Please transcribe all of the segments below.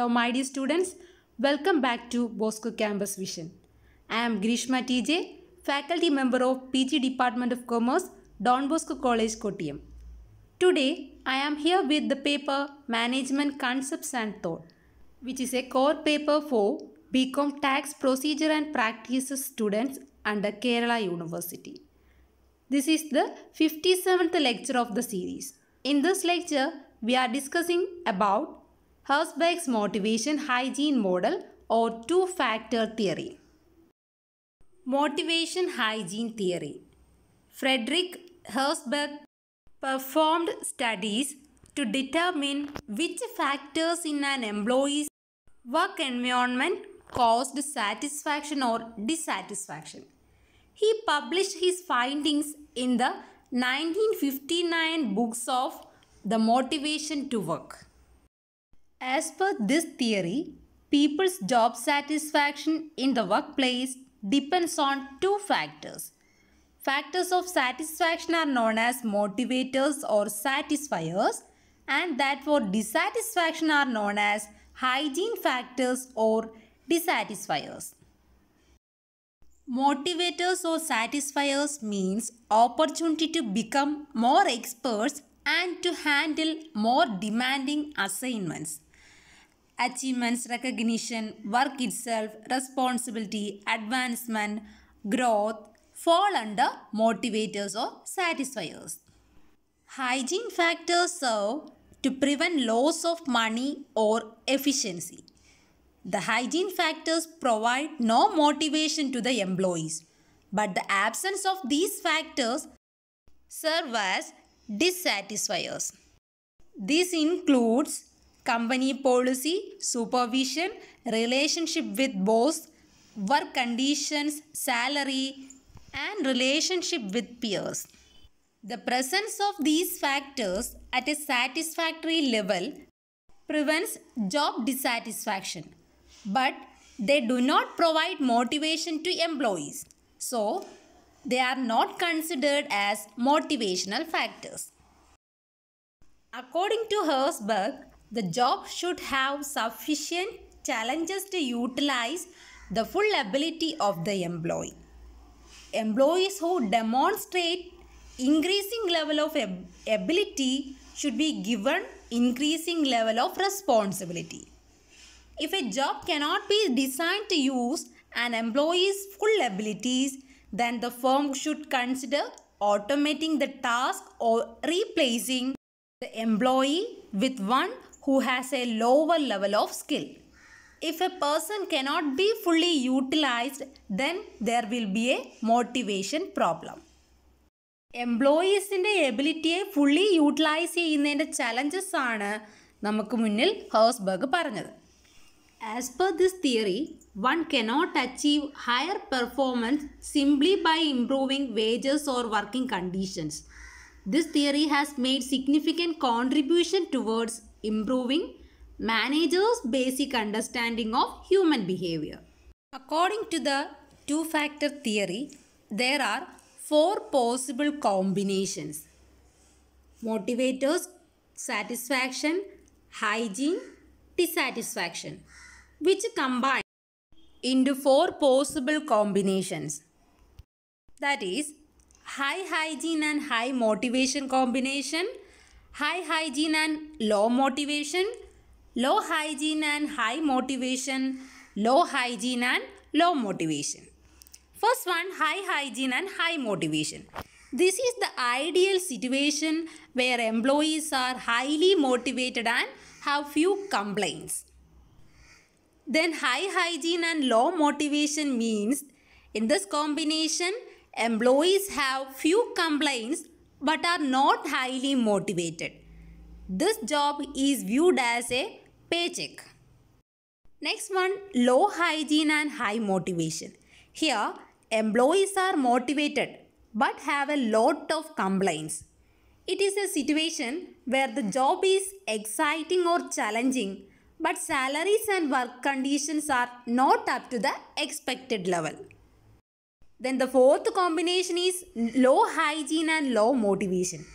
Hello my dear students, welcome back to Bosco Campus Vision. I am Grishma TJ, faculty member of PG Department of Commerce, Don Bosco College, Kottayam. Today I am here with the paper Management Concepts and Thought, which is a core paper for BCom Tax Procedure and Practices students under Kerala University. This is the 57th lecture of the series. In this lecture, we are discussing about Herzberg's motivation hygiene model or two factor theory. Motivation hygiene theory. Frederick Herzberg performed studies to determine which factors in an employee's work environment caused satisfaction or dissatisfaction. He published his findings in the 1959 books of The Motivation to Work. As per this theory, people's job satisfaction in the workplace depends on two factors. Factors of satisfaction are known as motivators or satisfiers and that for dissatisfaction are known as hygiene factors or dissatisfiers. Motivators or satisfiers means opportunity to become more experts and to handle more demanding assignments achievements recognition, work itself, responsibility, advancement, growth fall under motivators or satisfiers. Hygiene factors serve to prevent loss of money or efficiency. The hygiene factors provide no motivation to the employees, but the absence of these factors serve as dissatisfiers. This includes company policy, supervision, relationship with boss, work conditions, salary and relationship with peers. The presence of these factors at a satisfactory level prevents job dissatisfaction, but they do not provide motivation to employees. So, they are not considered as motivational factors. According to Herzberg, the job should have sufficient challenges to utilize the full ability of the employee. Employees who demonstrate increasing level of ability should be given increasing level of responsibility. If a job cannot be designed to use an employee's full abilities, then the firm should consider automating the task or replacing the employee with one who has a lower level of skill. If a person cannot be fully utilized, then there will be a motivation problem. എംപ്ലോയീസിൻ്റെ എബിലിറ്റിയെ fully utilise ചെയ്യുന്നതിൻ്റെ challenges ആണ് നമുക്ക് മുന്നിൽ Herzberg പറഞ്ഞത് as per this theory one cannot achieve higher performance simply by improving wages or working conditions this theory has made significant contribution towards improving manager's basic understanding of human behavior. According to the two factor theory, there are four possible combinations motivators, satisfaction, hygiene, dissatisfaction, which combine into four possible combinations. That is, high hygiene and high motivation combination, high hygiene and low motivation, low hygiene and high motivation, low hygiene and low motivation. First one, high hygiene and high motivation. This is the ideal situation where employees are highly motivated and have few complaints. Then high hygiene and low motivation means in this combination, employees have few complaints but are not highly motivated. This job is viewed as a paycheck. Next one low hygiene and high motivation. Here, employees are motivated but have a lot of complaints. It is a situation where the job is exciting or challenging, but salaries and work conditions are not up to the expected level. Then the fourth combination is low hygiene and low motivation.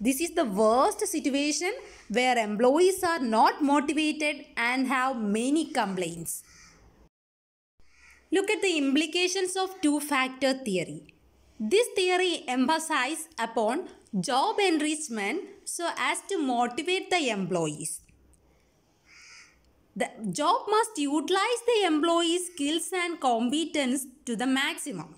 This is the worst situation where employees are not motivated and have many complaints. Look at the implications of two-factor theory. This theory emphasizes upon job enrichment so as to motivate the employees. The job must utilize the employees' skills and competence to the maximum.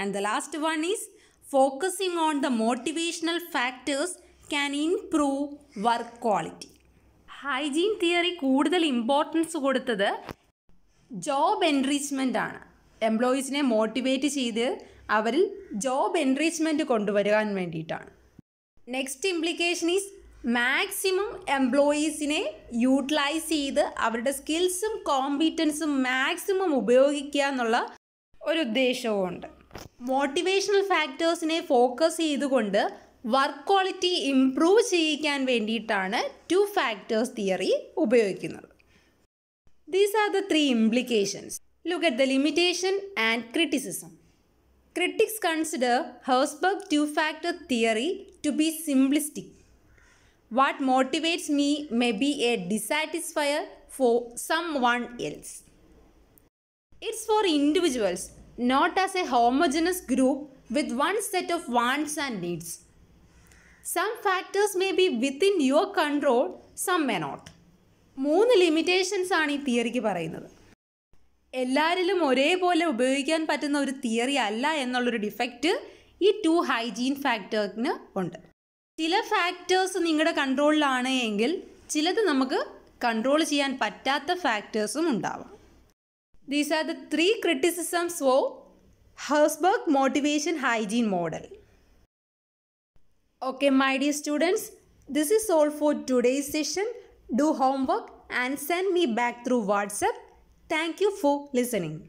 And the last one is focusing on the motivational factors can improve work quality hygiene theory കൂടുതൽ importance കൊടുത്തത് job enrichment ആണ് എംപ്ലോയീസിനെ motivate ചെയ്ത് അവരിൽ job enrichment കൊണ്ടുവരാൻ വേണ്ടിയിട്ടാണ് next implication is maximum എംപ്ലോയീസിനെ utilise ചെയ്ത് അവരുടെ സ്കിൽസും കോമ്പിറ്റൻസും മാക്സിമം ഉപയോഗിക്കുക എന്നുള്ള ഒരു ഉദ്ദേശവും ഉണ്ട് മോട്ടിവേഷണൽ ഫാക്ടേഴ്സിനെ ഫോക്കസ് ചെയ്തുകൊണ്ട് വർക്ക് ക്വാളിറ്റി ഇംപ്രൂവ് ചെയ്യിക്കാൻ വേണ്ടിയിട്ടാണ് ടു ഫാക്ടേഴ്സ് തിയറി ഉപയോഗിക്കുന്നത് these are the three implications look at the limitation and criticism critics consider Herzberg two factor theory to be simplistic what motivates me may be a dissatisfier for someone else it's for individuals not as a homogeneous group with one set of wants and needs. Some factors may be within your control, some may not. മൂന്ന് limitations ആണ് ഈ തിയറിക്ക് പറയുന്നത് എല്ലാവരിലും ഒരേപോലെ ഉപയോഗിക്കാൻ പറ്റുന്ന ഒരു theory അല്ല എന്നുള്ളൊരു ഡിഫക്റ്റ് ഈ ടു ഹൈജീൻ ഫാക്ടേഴ്സിന് ഉണ്ട് ചില ഫാക്ടേഴ്സ് നിങ്ങളുടെ കൺട്രോളിലാണ് എങ്കിൽ ചിലത് നമുക്ക് കൺട്രോൾ ചെയ്യാൻ പറ്റാത്ത ഫാക്ടേഴ്സും ഉണ്ടാവാം These are the three criticisms for Herzberg motivation hygiene model. Okay, my dear students, this is all for today's session. Do homework and send me back through WhatsApp. Thank you for listening.